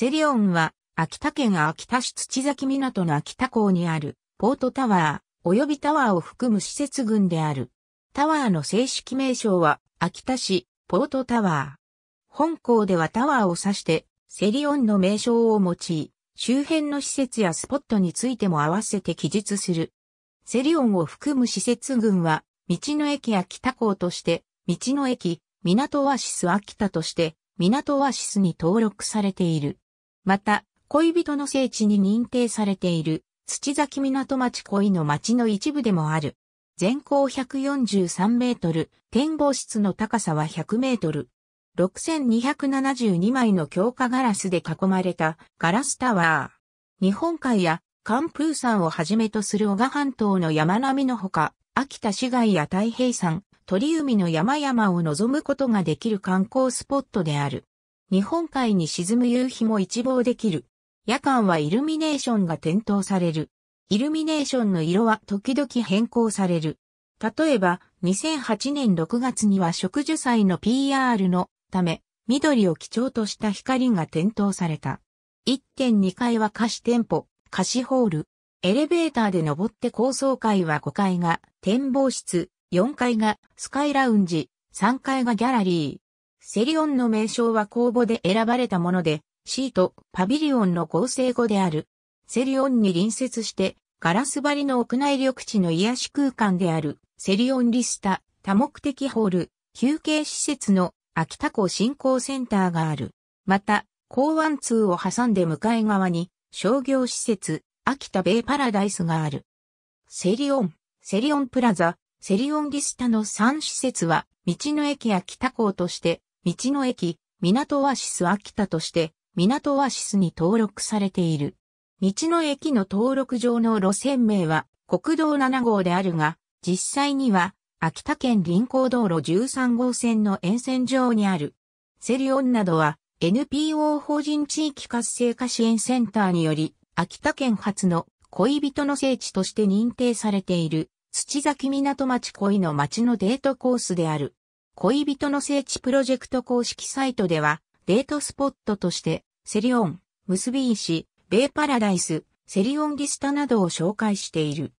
セリオンは、秋田県秋田市土崎港の秋田港にある、ポートタワー、及びタワーを含む施設群である。タワーの正式名称は、秋田市、ポートタワー。本校ではタワーを指して、セリオンの名称を用い、周辺の施設やスポットについても合わせて記述する。セリオンを含む施設群は、道の駅秋田港として、道の駅、港オアシス秋田として、港オアシスに登録されている。また、恋人の聖地に認定されている、土崎港町恋の町の一部でもある。全高143メートル、展望室の高さは100メートル。6272枚の強化ガラスで囲まれたガラスタワー。日本海や寒風山をはじめとする小賀半島の山並みのほか、秋田市街や太平山、鳥海の山々を望むことができる観光スポットである。日本海に沈む夕日も一望できる。夜間はイルミネーションが点灯される。イルミネーションの色は時々変更される。例えば、2008年6月には植樹祭の PR のため、緑を基調とした光が点灯された。1.2階は貸し店舗、貸しホール。エレベーターで登って高層階は5階が展望室、4階がスカイラウンジ、3階がギャラリー。セリオンの名称は公募で選ばれたもので、シート、パビリオンの合成語である。セリオンに隣接して、ガラス張りの屋内緑地の癒し空間である、セリオンリスタ、多目的ホール、休憩施設の秋田港振興センターがある。また、港湾通を挟んで向かい側に、商業施設、秋田ベイパラダイスがある。セリオン、セリオンプラザ、セリオンリスタの3施設は、道の駅秋田港として、道の駅、港オアシス秋田として、港オアシスに登録されている。道の駅の登録上の路線名は、国道7号であるが、実際には、秋田県臨港道路13号線の沿線上にある。セリオンなどは、NPO 法人地域活性化支援センターにより、秋田県初の恋人の聖地として認定されている、土崎港町恋の町のデートコースである。恋人の聖地プロジェクト公式サイトでは、デートスポットとして、セリオン、ムスビーシ、ベイパラダイス、セリオンギスタなどを紹介している。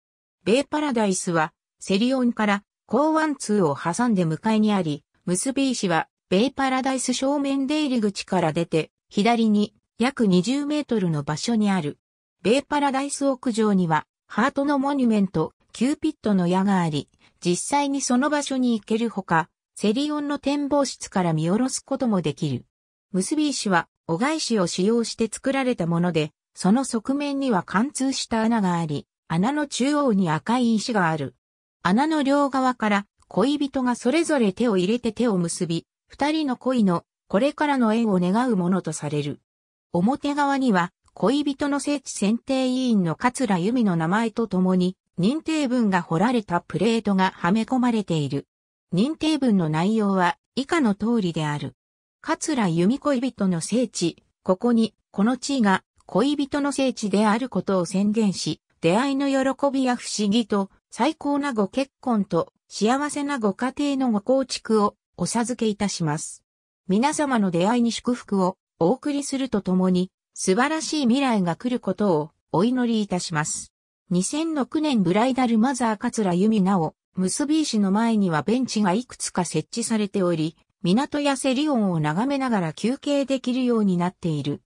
ベイパラダイスは、セリオンから港湾通を挟んで向かいにあり、ムスビーシは、ベイパラダイス正面出入り口から出て、左に約20メートルの場所にある。ベイパラダイス屋上には、ハートのモニュメント、キューピットの矢があり、実際にその場所に行けるほか、セリオンの展望室から見下ろすこともできる。結び石は、お返しを使用して作られたもので、その側面には貫通した穴があり、穴の中央に赤い石がある。穴の両側から恋人がそれぞれ手を入れて手を結び、二人の恋のこれからの縁を願うものとされる。表側には恋人の聖地選定委員の桂由美の名前とともに認定文が彫られたプレートがはめ込まれている。認定文の内容は以下の通りである。桂美恋人の聖地、ここに、この地位が恋人の聖地であることを宣言し、出会いの喜びや不思議と、最高なご結婚と、幸せなご家庭のご構築をお授けいたします。皆様の出会いに祝福をお送りするとともに、素晴らしい未来が来ることをお祈りいたします。2006年ブライダルマザー桂由美奈緒結び石の前にはベンチがいくつか設置されており、港やセリオンを眺めながら休憩できるようになっている。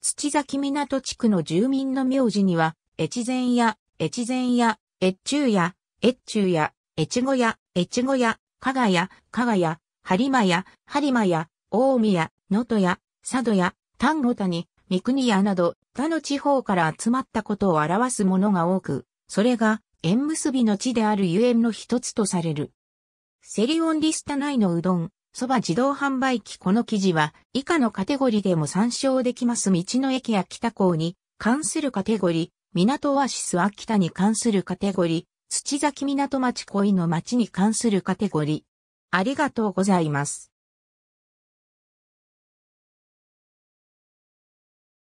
土崎港地区の住民の名字には、越前屋、越前屋、越中屋、越中屋、越後屋、越後屋、加賀屋、加賀屋、播磨屋、播磨屋、大宮、能登屋、佐渡屋、丹後谷、三国屋など、他の地方から集まったことを表すものが多く、それが縁結びの地であるゆえんの一つとされる。セリオンリスタ内のうどん、そば自動販売機この記事は以下のカテゴリでも参照できます道の駅や北港に関するカテゴリ、港オアシス秋田に関するカテゴリ、土崎港町恋の町に関するカテゴリ。ありがとうございます。